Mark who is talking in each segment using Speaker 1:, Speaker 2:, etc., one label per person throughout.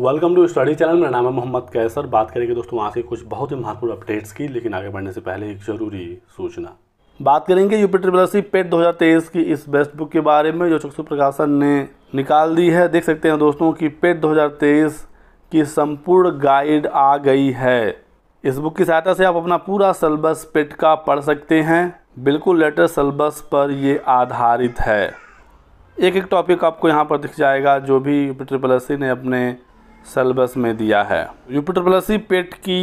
Speaker 1: welcome to study channel मेरा नाम है मोहम्मद कैसर बात करेंगे दोस्तों आज से कुछ बहुत ही महत्वपूर्ण अपडेट्स की लेकिन आगे बढ़ने से पहले एक जरूरी सूचना बात करेंगे यूपी ट्रिपल सी पेट 2023 की इस बेस्ट बुक के बारे में जो चक्षु प्रकाशन ने निकाल दी है देख सकते हैं दोस्तों कि पेट 2023 की संपूर्ण गाइड आ गई है इस बुक की सहायता से आप अपना पूरा सलेबस पेट का पढ़ सकते हैं बिल्कुल लेटर सलेबस पर ये आधारित है एक एक टॉपिक आपको यहाँ पर दिख जाएगा जो भी यूपी ट्रिपल ने अपने सेलेबस में दिया है जुपिटर प्लसी पेट की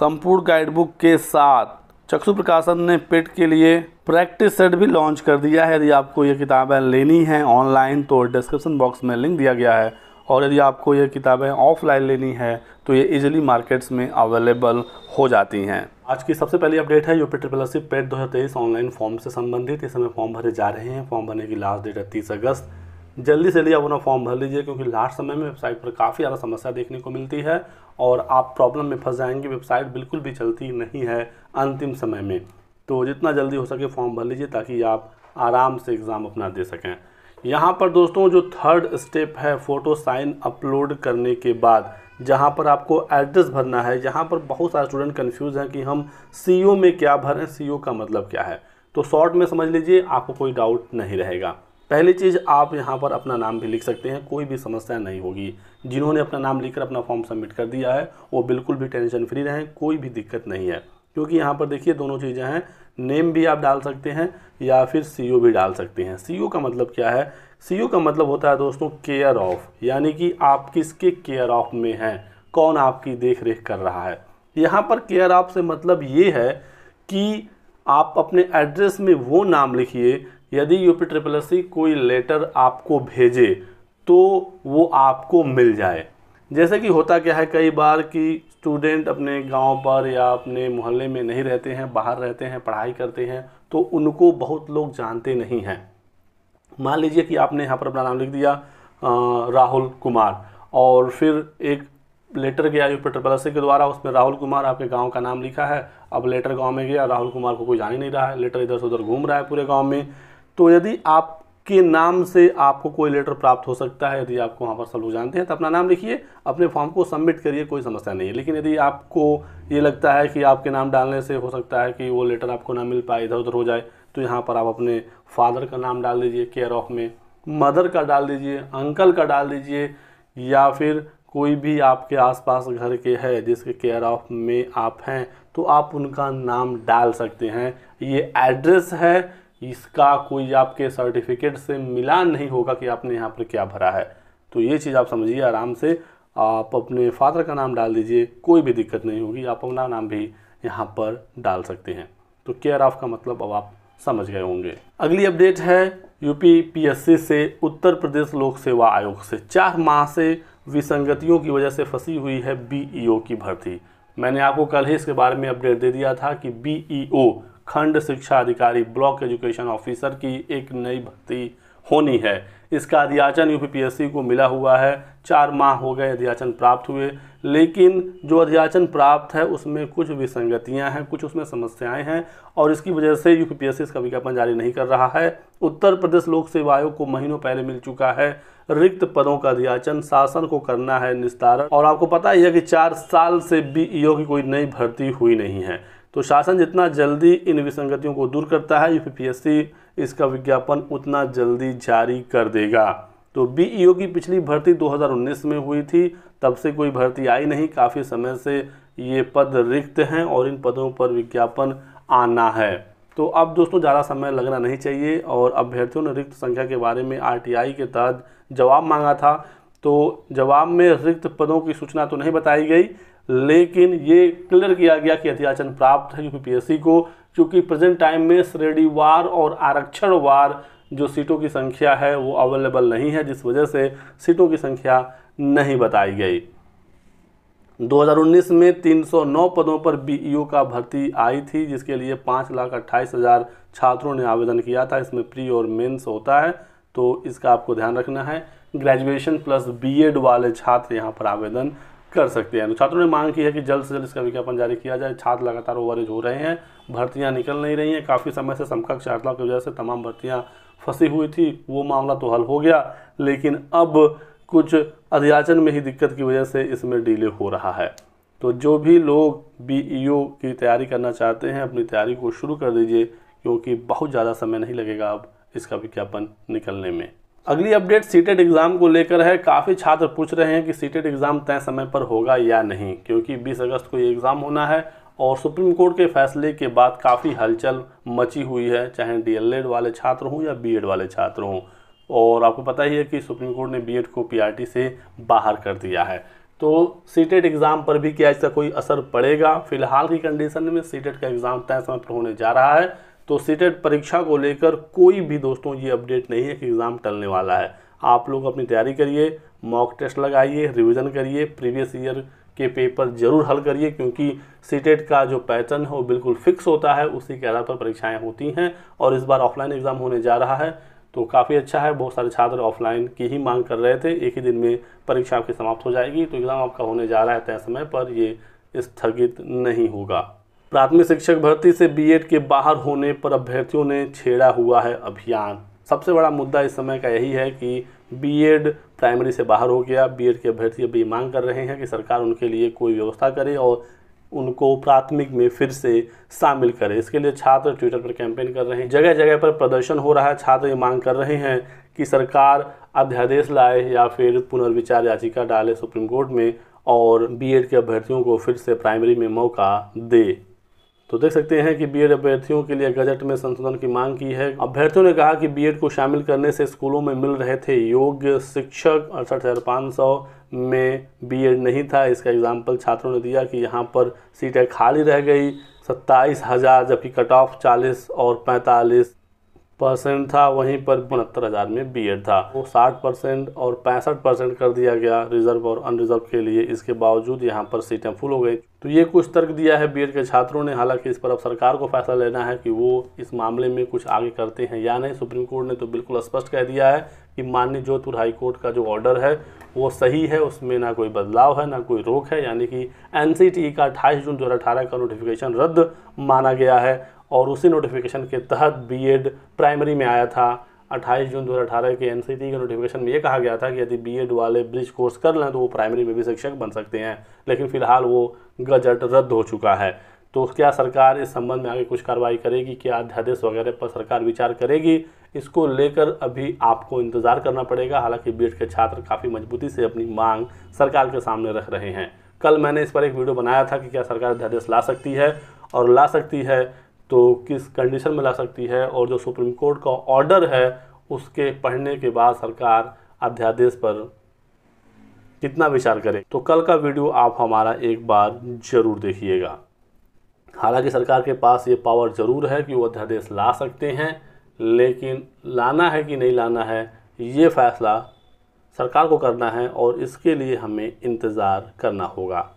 Speaker 1: संपूर्ण गाइडबुक के साथ चक्षु प्रकाशन ने पेट के लिए प्रैक्टिस सेट भी लॉन्च कर दिया है यदि आपको ये किताबें लेनी हैं ऑनलाइन तो डिस्क्रिप्शन बॉक्स में लिंक दिया गया है और यदि आपको ये किताबें ऑफलाइन लेनी है तो ये इजीली मार्केट्स में अवेलेबल हो जाती हैं आज की सबसे पहली अपडेट है यूपी ट्रिपल सी पेट दो ऑनलाइन फॉर्म से संबंधित इस समय फॉर्म भरे जा रहे हैं फॉर्म भरने की लास्ट डेट है तीस अगस्त जल्दी से जल्दी आप अपना फॉर्म भर लीजिए क्योंकि लास्ट समय में वेबसाइट पर काफ़ी ज़्यादा समस्या देखने को मिलती है और आप प्रॉब्लम में फंस जाएंगे वेबसाइट बिल्कुल भी चलती नहीं है अंतिम समय में तो जितना जल्दी हो सके फॉर्म भर लीजिए ताकि आप आराम से एग्ज़ाम अपना दे सकें यहाँ पर दोस्तों जो थर्ड स्टेप है फ़ोटो साइन अपलोड करने के बाद जहाँ पर आपको एड्रेस भरना है यहाँ पर बहुत सारे स्टूडेंट कन्फ्यूज़ हैं कि हम सी e में क्या भरें सी e का मतलब क्या है तो शॉर्ट में समझ लीजिए आपको कोई डाउट नहीं रहेगा पहली चीज़ आप यहाँ पर अपना नाम भी लिख सकते हैं कोई भी समस्या नहीं होगी जिन्होंने अपना नाम लिखकर अपना फॉर्म सबमिट कर दिया है वो बिल्कुल भी टेंशन फ्री रहें कोई भी दिक्कत नहीं है क्योंकि यहाँ पर देखिए दोनों चीज़ें हैं नेम भी आप डाल सकते हैं या फिर सी भी डाल सकते हैं सी का मतलब क्या है सी का मतलब होता है दोस्तों केयर ऑफ यानी कि आप किसके केयर ऑफ में हैं कौन आपकी देख रेख कर रहा है यहाँ पर केयर ऑफ से मतलब ये है कि आप अपने एड्रेस में वो नाम लिखिए यदि यू पी ट्रिपल सी कोई लेटर आपको भेजे तो वो आपको मिल जाए जैसे कि होता क्या है कई बार कि स्टूडेंट अपने गांव पर या अपने मोहल्ले में नहीं रहते हैं बाहर रहते हैं पढ़ाई करते हैं तो उनको बहुत लोग जानते नहीं हैं मान लीजिए कि आपने यहाँ पर अपना नाम लिख दिया आ, राहुल कुमार और फिर एक लेटर गया यूपीटर प्लस के द्वारा उसमें राहुल कुमार आपके गांव का नाम लिखा है अब लेटर गांव में गया राहुल कुमार को कोई जान ही नहीं रहा है लेटर इधर से उधर घूम रहा है पूरे गांव में तो यदि आपके नाम से आपको कोई लेटर प्राप्त हो सकता है यदि आपको वहाँ पर सब लोग जानते हैं तो अपना नाम लिखिए अपने फॉर्म को सबमिट करिए कोई समस्या नहीं है लेकिन यदि आपको ये लगता है कि आपके नाम डालने से हो सकता है कि वो लेटर आपको ना मिल पाए इधर उधर हो जाए तो यहाँ पर आप अपने फादर का नाम डाल दीजिए केयर ऑफ में मदर का डाल दीजिए अंकल का डाल दीजिए या फिर कोई भी आपके आसपास घर के है जिसके केयर ऑफ में आप हैं तो आप उनका नाम डाल सकते हैं ये एड्रेस है इसका कोई आपके सर्टिफिकेट से मिला नहीं होगा कि आपने यहाँ पर क्या भरा है तो ये चीज़ आप समझिए आराम से आप अपने फादर का नाम डाल दीजिए कोई भी दिक्कत नहीं होगी आप अपना नाम भी यहाँ पर डाल सकते हैं तो केयर ऑफ का मतलब अब आप समझ गए होंगे अगली अपडेट है यूपी पीएससी से उत्तर प्रदेश लोक सेवा आयोग से चार माह से विसंगतियों की वजह से फंसी हुई है बीईओ e की भर्ती मैंने आपको कल ही इसके बारे में अपडेट दे दिया था कि बीईओ e खंड शिक्षा अधिकारी ब्लॉक एजुकेशन ऑफिसर की एक नई भर्ती होनी है इसका अध्याचन यूपीपीएससी को मिला हुआ है चार माह हो गए अध्याचन प्राप्त हुए लेकिन जो अध्याचन प्राप्त है उसमें कुछ विसंगतियां हैं कुछ उसमें समस्याएं हैं और इसकी वजह से यूपीपीएससी इसका विज्ञापन जारी नहीं कर रहा है उत्तर प्रदेश लोक सेवा आयोग को महीनों पहले मिल चुका है रिक्त पदों का अध्याचन शासन को करना है निस्तारण और आपको पता ही है कि चार साल से बीईओ की कोई नई भर्ती हुई नहीं है तो शासन जितना जल्दी इन विसंगतियों को दूर करता है यूपीपीएससी इसका विज्ञापन उतना जल्दी जारी कर देगा तो बीईओ की पिछली भर्ती 2019 में हुई थी तब से कोई भर्ती आई नहीं काफ़ी समय से ये पद रिक्त हैं और इन पदों पर विज्ञापन आना है तो अब दोस्तों ज़्यादा समय लगना नहीं चाहिए और अभ्यर्थियों ने रिक्त संख्या के बारे में आरटीआई के तहत जवाब मांगा था तो जवाब में रिक्त पदों की सूचना तो नहीं बताई गई लेकिन ये क्लियर किया गया कि अध्याचन प्राप्त है यूपीपीएससी को क्योंकि प्रेजेंट टाइम में श्रेणीवार और आरक्षण वार जो सीटों की संख्या है वो अवेलेबल नहीं है जिस वजह से सीटों की संख्या नहीं बताई गई 2019 में 309 पदों पर बी का भर्ती आई थी जिसके लिए पाँच लाख अट्ठाईस हज़ार छात्रों ने आवेदन किया था इसमें प्री और मेंस होता है तो इसका आपको ध्यान रखना है ग्रेजुएशन प्लस बीएड वाले छात्र यहाँ पर आवेदन कर सकते हैं छात्रों ने मांग की है कि जल्द से जल्द इसका विज्ञापन जारी किया जाए छात्र लगातार ओवरेज हो रहे हैं भर्तियां निकल नहीं रही हैं काफ़ी समय से समकक्ष छात्राओं की वजह से तमाम भर्तियां फंसी हुई थी वो मामला तो हल हो गया लेकिन अब कुछ अध्याचन में ही दिक्कत की वजह से इसमें डीले हो रहा है तो जो भी लोग बी की तैयारी करना चाहते हैं अपनी तैयारी को शुरू कर दीजिए क्योंकि बहुत ज़्यादा समय नहीं लगेगा अब इसका विज्ञापन निकलने में अगली अपडेट सीटेट एग्ज़ाम को लेकर है काफ़ी छात्र पूछ रहे हैं कि सीटेट एग्ज़ाम तय समय पर होगा या नहीं क्योंकि 20 अगस्त को ये एग्ज़ाम होना है और सुप्रीम कोर्ट के फैसले के बाद काफ़ी हलचल मची हुई है चाहे डी वाले छात्र हों या बी वाले छात्र हों और आपको पता ही है कि सुप्रीम कोर्ट ने बी को पी से बाहर कर दिया है तो सीटेट एग्ज़ाम पर भी क्या इसका कोई असर पड़ेगा फिलहाल की कंडीशन में सीटेट का एग्ज़ाम तय समय पर होने जा रहा है तो सीटेट परीक्षा को लेकर कोई भी दोस्तों ये अपडेट नहीं है कि एग्ज़ाम टलने वाला है आप लोग अपनी तैयारी करिए मॉक टेस्ट लगाइए रिविज़न करिए प्रीवियस ईयर के पेपर जरूर हल करिए क्योंकि सीटेट का जो पैटर्न है वो बिल्कुल फिक्स होता है उसी के आधार पर परीक्षाएं होती हैं और इस बार ऑफलाइन एग्ज़ाम होने जा रहा है तो काफ़ी अच्छा है बहुत सारे छात्र ऑफलाइन की ही मांग कर रहे थे एक ही दिन में परीक्षा आपकी समाप्त हो जाएगी तो एग्ज़ाम आपका होने जा रहा है तय समय पर ये स्थगित नहीं होगा प्राथमिक शिक्षक भर्ती से बीएड के बाहर होने पर अभ्यर्थियों ने छेड़ा हुआ है अभियान सबसे बड़ा मुद्दा इस समय का यही है कि बीएड प्राइमरी से बाहर हो गया बीएड के अभ्यर्थी अभी मांग कर रहे हैं कि सरकार उनके लिए कोई व्यवस्था करे और उनको प्राथमिक में फिर से शामिल करें इसके लिए छात्र ट्विटर पर कैंपेन कर रहे हैं जगह जगह पर प्रदर्शन हो रहा है छात्र ये मांग कर रहे हैं कि सरकार अध्यादेश लाए या फिर पुनर्विचार याचिका डाले सुप्रीम कोर्ट में और बीएड के अभ्यर्थियों को फिर से प्राइमरी में मौका दे तो देख सकते हैं कि बीएड अभ्यर्थियों के लिए गजट में संशोधन की मांग की है अभ्यर्थियों ने कहा कि बीएड को शामिल करने से स्कूलों में मिल रहे थे योग्य शिक्षक अड़सठ हज़ार पाँच सौ में बीएड नहीं था इसका एग्जाम्पल छात्रों ने दिया कि यहाँ पर सीटें खाली रह गई सत्ताईस हज़ार जबकि कट ऑफ चालीस और पैंतालीस परसेंट था वहीं पर उनहत्तर हज़ार में बीएड था वो साठ परसेंट और पैंसठ परसेंट कर दिया गया रिजर्व और अनरिजर्व के लिए इसके बावजूद यहाँ पर सीटें फुल हो गई तो ये कुछ तर्क दिया है बीएड के छात्रों ने हालांकि इस पर अब सरकार को फैसला लेना है कि वो इस मामले में कुछ आगे करते हैं या नहीं सुप्रीम कोर्ट ने तो बिल्कुल स्पष्ट कह दिया है कि माननीय जोधपुर हाई कोर्ट का जो ऑर्डर है वो सही है उसमें ना कोई बदलाव है ना कोई रोक है यानी कि एन e का अट्ठाईस जून दो का नोटिफिकेशन रद्द माना गया है और उसी नोटिफिकेशन के तहत बीएड प्राइमरी में आया था 28 जून 2018 के एनसीटी के नोटिफिकेशन में ये कहा गया था कि यदि बीएड वाले ब्रिज कोर्स कर लें तो वो प्राइमरी में भी शिक्षक बन सकते हैं लेकिन फिलहाल वो गजट रद्द हो चुका है तो क्या सरकार इस संबंध में आगे कुछ कार्रवाई करेगी क्या अध्यादेश वगैरह पर सरकार विचार करेगी इसको लेकर अभी आपको इंतज़ार करना पड़ेगा हालांकि बी के छात्र काफ़ी मजबूती से अपनी मांग सरकार के सामने रख रहे हैं कल मैंने इस पर एक वीडियो बनाया था कि क्या सरकार अध्यादेश ला सकती है और ला सकती है तो किस कंडीशन में ला सकती है और जो सुप्रीम कोर्ट का ऑर्डर है उसके पढ़ने के बाद सरकार अध्यादेश पर कितना विचार करे तो कल का वीडियो आप हमारा एक बार ज़रूर देखिएगा हालांकि सरकार के पास ये पावर ज़रूर है कि वो अध्यादेश ला सकते हैं लेकिन लाना है कि नहीं लाना है ये फैसला सरकार को करना है और इसके लिए हमें इंतज़ार करना होगा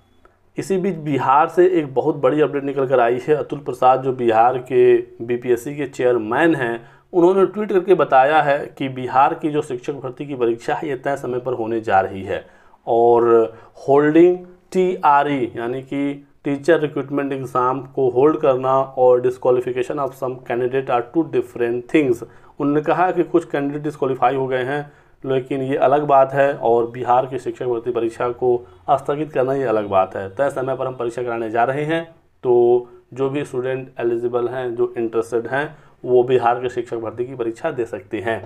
Speaker 1: इसी बीच बिहार से एक बहुत बड़ी अपडेट निकल कर आई है अतुल प्रसाद जो बिहार के बीपीएससी के चेयरमैन हैं उन्होंने ट्वीट करके बताया है कि बिहार की जो शिक्षक भर्ती की परीक्षा है ये तय समय पर होने जा रही है और होल्डिंग टी e, यानी कि टीचर रिक्रूटमेंट एग्ज़ाम को होल्ड करना और disqualification of some candidate are two different things उन्होंने कहा कि कुछ कैंडिडेट डिस्कालीफाई हो गए हैं लेकिन ये अलग बात है और बिहार की शिक्षक भर्ती परीक्षा को स्थगित करना ये अलग बात है तय समय पर हम परीक्षा कराने जा रहे हैं तो जो भी स्टूडेंट एलिजिबल हैं जो इंटरेस्टेड हैं वो बिहार के शिक्षक भर्ती की परीक्षा दे सकते हैं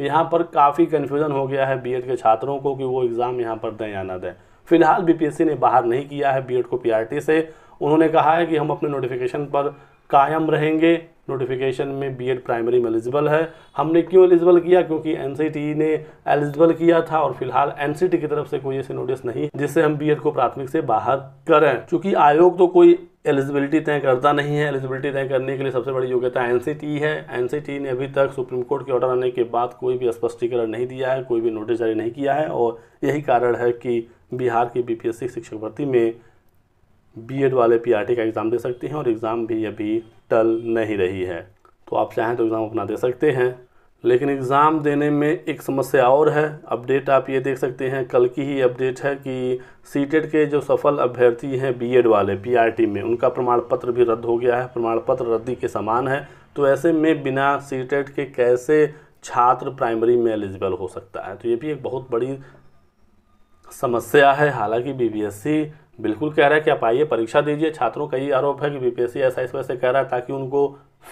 Speaker 1: यहाँ पर काफ़ी कन्फ्यूज़न हो गया है बीएड के छात्रों को कि वो एग्ज़ाम यहाँ पर दें या ना दें फिलहाल बीपीएससी ने बाहर नहीं किया है बीएड को पीआरटी से उन्होंने कहा है कि हम अपने नोटिफिकेशन पर कायम रहेंगे नोटिफिकेशन में बीएड प्राइमरी में एलिजिबल है हमने क्यों एलिजिबल किया क्योंकि एनसीटी ने एलिजिबल किया था और फिलहाल एनसीटी की तरफ से कोई ऐसी नोटिस नहीं जिससे हम बीएड को प्राथमिक से बाहर करें चूंकि आयोग तो कोई एलिजिबिलिटी तय करता नहीं है एलिजिबिलिटी तय करने के लिए सबसे बड़ी योग्यता टी है टी ने अभी तक सुप्रीम कोर्ट के ऑर्डर आने के बाद कोई भी स्पष्टीकरण नहीं दिया है कोई भी नोटिस जारी नहीं किया है और यही कारण है कि बिहार की सी शिक्षक भर्ती में बीएड वाले पी e का एग्ज़ाम दे सकते हैं और एग्ज़ाम भी अभी टल नहीं रही है तो आप चाहें तो एग्ज़ाम अपना दे सकते हैं लेकिन एग्ज़ाम देने में एक समस्या और है अपडेट आप ये देख सकते हैं कल की ही अपडेट है कि सीटेट e के जो सफल अभ्यर्थी हैं बीएड वाले पीआरटी e में उनका प्रमाण पत्र भी रद्द हो गया है प्रमाण पत्र रद्दी के समान है तो ऐसे में बिना सीटेट के कैसे छात्र प्राइमरी में एलिजिबल हो सकता है तो ये भी एक बहुत बड़ी समस्या है हालांकि बी बिल्कुल कह रहा है कि आप आइए परीक्षा दीजिए छात्रों का ये आरोप है कि बीपीएससी ऐसा इस वजह से कह रहा है ताकि उनको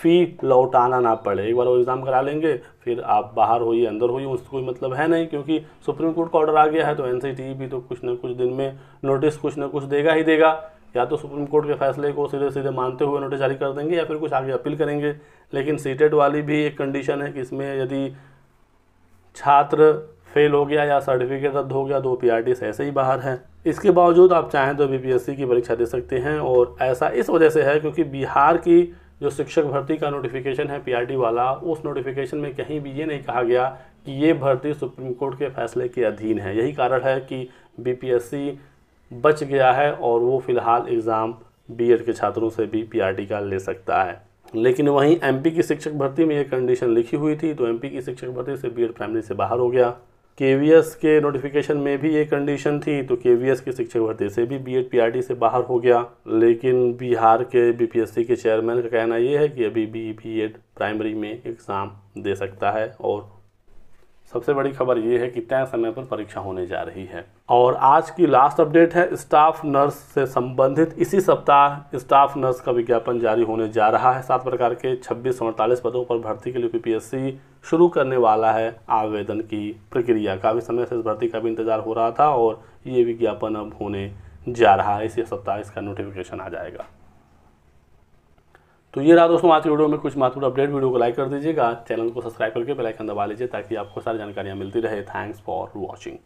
Speaker 1: फ़ी लौटाना ना पड़े एक बार वो एग्ज़ाम करा लेंगे फिर आप बाहर हो अंदर हो उसको कोई मतलब है नहीं क्योंकि सुप्रीम कोर्ट का ऑर्डर आ गया है तो एन e भी तो कुछ ना कुछ दिन में नोटिस कुछ ना कुछ देगा ही देगा या तो सुप्रीम कोर्ट के फैसले को सीधे सीधे मानते हुए नोटिस जारी कर देंगे या फिर कुछ आगे अपील करेंगे लेकिन सीटेट वाली भी एक कंडीशन है कि इसमें यदि छात्र फेल हो गया या सर्टिफिकेट रद्द हो गया तो ओ पी ऐसे ही बाहर है इसके बावजूद आप चाहें तो बीपीएससी की परीक्षा दे सकते हैं और ऐसा इस वजह से है क्योंकि बिहार की जो शिक्षक भर्ती का नोटिफिकेशन है पीआरटी वाला उस नोटिफिकेशन में कहीं भी ये नहीं कहा गया कि ये भर्ती सुप्रीम कोर्ट के फैसले के अधीन है यही कारण है कि बीपीएससी बच गया है और वो फ़िलहाल एग्ज़ाम बी के छात्रों से भी पीआरटी का ले सकता है लेकिन वहीं एमपी की शिक्षक भर्ती में ये कंडीशन लिखी हुई थी तो एमपी की शिक्षक भर्ती से बीएड प्राइमरी से बाहर हो गया के के नोटिफिकेशन में भी ये कंडीशन थी तो के के शिक्षक भर्ती से भी बीएड पीआरडी से बाहर हो गया लेकिन बिहार के बीपीएससी के चेयरमैन का कहना ये है कि अभी भी बीएड प्राइमरी में एग्ज़ाम दे सकता है और सबसे बड़ी खबर ये है कि तय समय पर परीक्षा होने जा रही है और आज की लास्ट अपडेट है स्टाफ नर्स से संबंधित इसी सप्ताह स्टाफ नर्स का विज्ञापन जारी होने जा रहा है सात प्रकार के छब्बीस अड़तालीस पदों पर भर्ती के लिए पीपीएससी शुरू करने वाला है आवेदन की प्रक्रिया काफ़ी समय से इस भर्ती का भी इंतजार हो रहा था और ये विज्ञापन अब होने जा रहा है इसी सप्ताह इसका नोटिफिकेशन आ जाएगा तो ये रहा दोस्तों आज की वीडियो में कुछ महत्वपूर्ण अपडेट वीडियो को लाइक कर दीजिएगा चैनल को सब्सक्राइब करके बेलाइकन दबा लीजिए ताकि आपको सारी जानकारियाँ मिलती रहे थैंक्स फॉर वॉचिंग